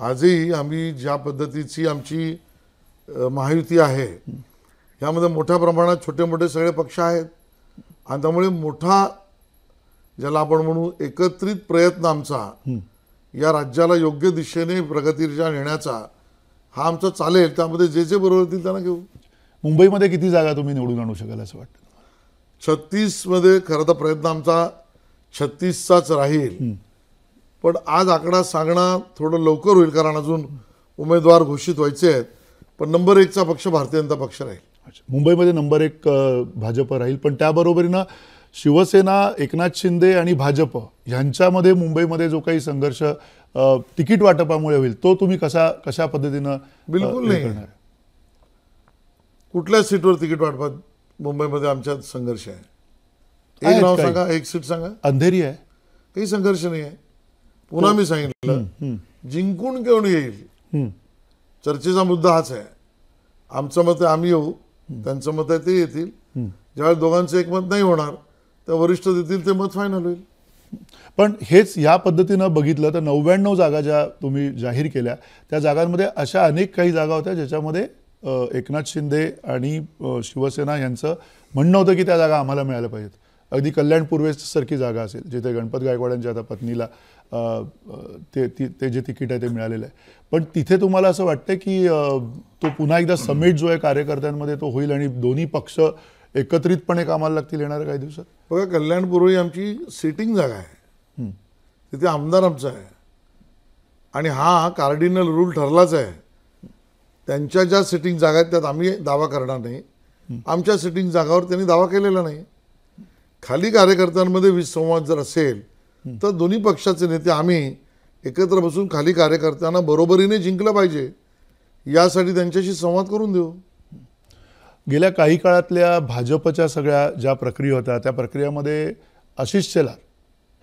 आजही आम्ही ज्या पद्धतीची आमची महायुती आहे यामध्ये मोठ्या प्रमाणात छोटे मोठे सगळे पक्ष आहेत आणि त्यामुळे मोठा ज्याला आपण म्हणू एकत्रित प्रयत्न आमचा या राज्याला योग्य दिशेने प्रगतीच्या नेण्याचा हा आमचा चालेल त्यामध्ये जे जे बरोबर होतील त्यांना घेऊ मुंबईमध्ये किती जागा तुम्ही निवडून आणू शकाल असं वाटतं छत्तीसमध्ये खरं तर प्रयत्न आमचा छत्तीसचाच राहील पण आज आकडा सांगणं थोडं लवकर होईल कारण अजून उमेदवार घोषित व्हायचे आहेत पण नंबर एकचा पक्ष भारतीय जनता पक्ष राहील मुंबईमध्ये नंबर एक भाजप राहील पण त्याबरोबरीनं शिवसेना एकनाथ शिंदे आणि भाजप यांच्यामध्ये मुंबईमध्ये जो काही संघर्ष तिकीट वाटपामुळे होईल तो तुम्ही कसा कशा पद्धतीनं बिलकुल नाही कुठल्या सीटवर तिकीट वाटपात मुंबईमध्ये आमच्यात संघर्ष आहे एक नाव सांगा एक सीट सांगा अंधेरी आहे काही संघर्ष नाही आहे पुन्हा मी सांगितलं जिंकून घेऊन येईल चर्चेचा मुद्दा हाच आहे आमचं मत आहे आम्ही येऊ त्यांचं मत आहे ते येतील ज्यावेळेस दोघांचं एकमत नाही होणार तर वरिष्ठ देतील ते मत फायनल होईल पण हेच या पद्धतीनं बघितलं तर नव्याण्णव जागा ज्या तुम्ही जाहीर केल्या त्या जागांमध्ये अशा अनेक काही जागा होत्या ज्याच्यामध्ये एकनाथ शिंदे आणि शिवसेना यांचं म्हणणं होतं की त्या जागा आम्हाला मिळाल्या पाहिजेत अगदी कल्याण पूर्वेसारखी जागा असेल जिथे गणपत गायकवाडांच्या आता पत्नीला ते ती ते जे तिकीट आहे ते मिळालेलं आहे पण तिथे तुम्हाला असं वाटतं की तो पुन्हा एकदा समेट जो आहे कार्यकर्त्यांमध्ये तो होईल आणि दोन्ही पक्ष एकत्रितपणे कामाला लागतील येणार काही दिवसात बघा कल्याणपूर्वी आमची सिटिंग जागा आहे तिथे आमदार आमचा आहे आणि हा कार्डिनल रूल ठरलाच आहे त्यांच्या ज्या सिटिंग जागा आहेत त्यात आम्ही दावा करणार नाही आमच्या सिटिंग जागावर त्यांनी दावा केलेला नाही खाली कार्यकर्त्यांमध्ये विसंवाद संवाद जर असेल तर दोन्ही पक्षाचे नेते आम्ही एकत्र बसून खाली कार्यकर्त्यांना बरोबरीने जिंकलं पाहिजे यासाठी त्यांच्याशी संवाद करून देऊ गेल्या काही काळातल्या भाजपच्या सगळ्या ज्या प्रक्रिया होत्या त्या प्रक्रियामध्ये आशिष शेलार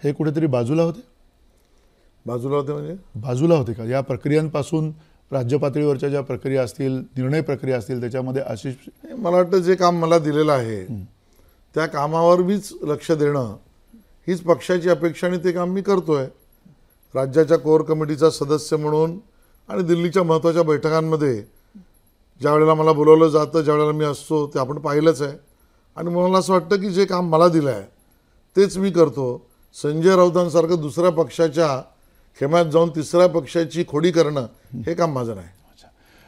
हे कुठेतरी बाजूला होते बाजूला होते म्हणजे बाजूला होते का या प्रक्रियांपासून राज्य पातळीवरच्या ज्या प्रक्रिया असतील निर्णय प्रक्रिया असतील त्याच्यामध्ये आशिष मला वाटतं जे काम मला दिलेलं आहे त्या कामावर मीच लक्ष देणं हीच पक्षाची अपेक्षा आणि ते काम मी करतो आहे राज्याच्या कोर कमिटीचा सदस्य म्हणून आणि दिल्लीच्या महत्त्वाच्या बैठकांमध्ये ज्या वेळेला मला बोलवलं जातं ज्या वेळेला मी असतो ते आपण पाहिलंच आहे आणि मला असं वाटतं की जे काम मला दिलं आहे तेच मी करतो संजय राऊतांसारखं दुसऱ्या पक्षाच्या खेम्यात जाऊन तिसऱ्या पक्षाची खोडी करणं हे काम माझं नाही